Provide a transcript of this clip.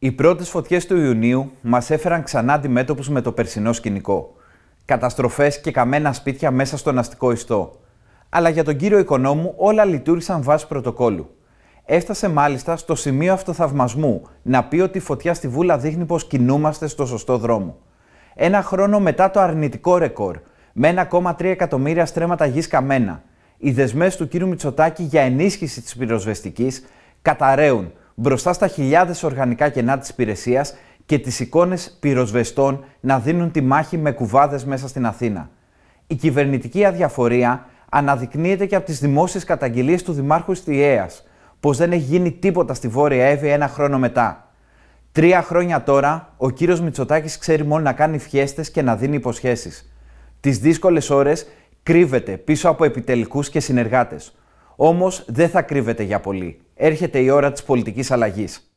Οι πρώτες φωτιές του Ιουνίου μας έφεραν ξανά αντιμέτωπους με το περσινό σκηνικό. Καταστροφές και καμένα σπίτια μέσα στον αστικό ιστό. Αλλά για τον κύριο Οικονόμου όλα λειτουργήσαν βάσει πρωτοκόλλου. Έφτασε μάλιστα στο σημείο αυτοθαυμασμού να πει ότι η φωτιά στη Βούλα δείχνει πως κινούμαστε στο σωστό δρόμο. Ένα χρόνο μετά το αρνητικό ρεκόρ, με 1,3 εκατομμύρια στρέμματα γης καμένα, οι δεσμές του κύριου Μητσοτάκη για ενίσχυση της πυροσβεστικής καταραίουν μπροστά στα χιλιάδες οργανικά κενά της υπηρεσίας και τις εικόνες πυροσβεστών να δίνουν τη μάχη με κουβάδες μέσα στην Αθήνα. Η κυβερνητική αδιαφορία αναδεικνύεται και από τις δημόσιες καταγγελίες του Δημάρχου Ιστιαία, πως δεν έχει γίνει τίποτα στη Βόρεια Εύη ένα χρόνο μετά. Τρία χρόνια τώρα, ο κύριος Μητσοτάκης ξέρει μόνο να κάνει φιέστες και να δίνει υποσχέσεις. Τις δύσκολες ώρες κρύβεται πίσω από επιτελικούς και συνεργάτες. Όμως δεν θα κρύβεται για πολύ έρχεται η ώρα της πολιτικής αλλαγής.